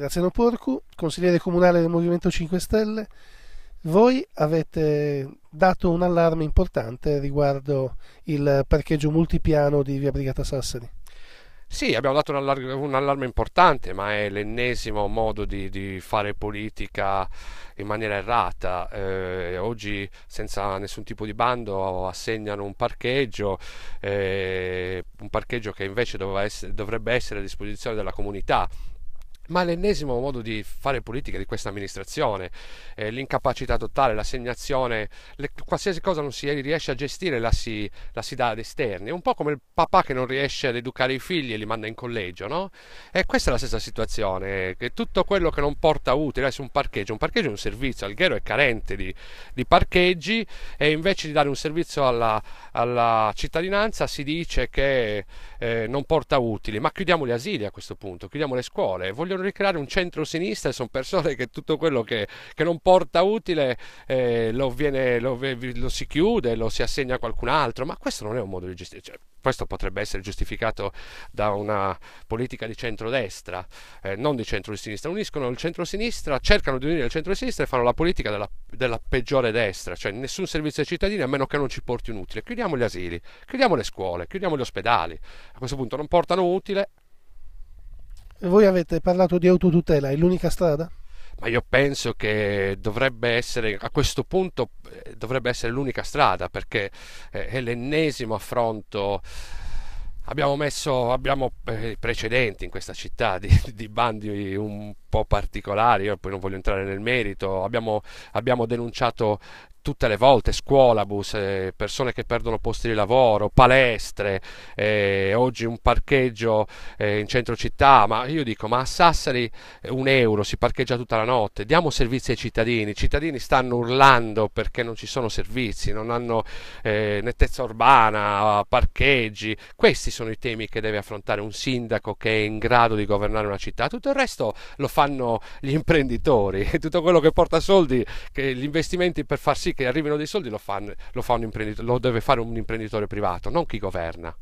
Graziano Porcu, consigliere comunale del Movimento 5 Stelle, voi avete dato un allarme importante riguardo il parcheggio multipiano di Via Brigata Sassari. Sì, abbiamo dato un, allar- un allarme, importante, ma è l'ennesimo modo di, di fare politica in maniera errata. Eh, oggi senza nessun tipo di bando assegnano un parcheggio, eh, un parcheggio che invece essere, dovrebbe essere a disposizione della comunità ma è l'ennesimo modo di fare politica di questa amministrazione, eh, l'incapacità totale, l'assegnazione, le, qualsiasi cosa non si riesce a gestire la si, la si, dà ad esterni, è un po' come il papà che non riesce ad educare i figli e li manda in collegio, no? E questa è la stessa situazione, che tutto quello che non porta utile adesso un parcheggio, un parcheggio è un servizio, Alghero è carente di, di parcheggi e invece di dare un servizio alla, alla cittadinanza si dice che eh, non porta utili, ma chiudiamo gli asili a questo punto, chiudiamo le scuole, vogliono vogliono ricreare un centro-sinistra e sono persone che tutto quello che, che non porta utile eh, lo, viene, lo, lo, si chiude, lo si assegna a qualcun altro, ma questo non è un modo di gestire. Cioè, questo potrebbe essere giustificato da una politica di centrodestra, eh, non di centro-sinistra. Uniscono il centro-sinistra, cercano di unire il centro-sinistra e fanno la politica della, della peggiore destra, cioè nessun servizio ai cittadini a meno che non ci porti un utile. Chiudiamo gli asili, chiudiamo le scuole, chiudiamo gli ospedali. A questo punto non portano utile, voi avete parlato di autotutela, è l'unica strada? ma io penso che dovrebbe essere a questo punto eh, dovrebbe essere l'unica strada perché eh, è l'ennesimo affronto abbiamo messo abbiamo eh, precedenti in questa città di, di bandi un po' particolari io poi non voglio entrare nel merito abbiamo, abbiamo denunciato tutte le volte, scuolabus, eh, persone che perdono posti di lavoro, palestre, eh, oggi un parcheggio eh, in centro città, ma io dico, ma a Sassari eh, un euro si parcheggia tutta la notte, diamo servizi ai cittadini, i cittadini stanno urlando perché non ci sono servizi, non hanno eh, nettezza urbana, parcheggi, questi sono i temi che deve affrontare un sindaco che è in grado di governare una città, tutto il resto lo fanno gli imprenditori, tutto quello che porta soldi, che, gli investimenti per far sì sì che arrivino dei soldi lo, fanno, lo, fa lo deve fare un imprenditore privato, non chi governa.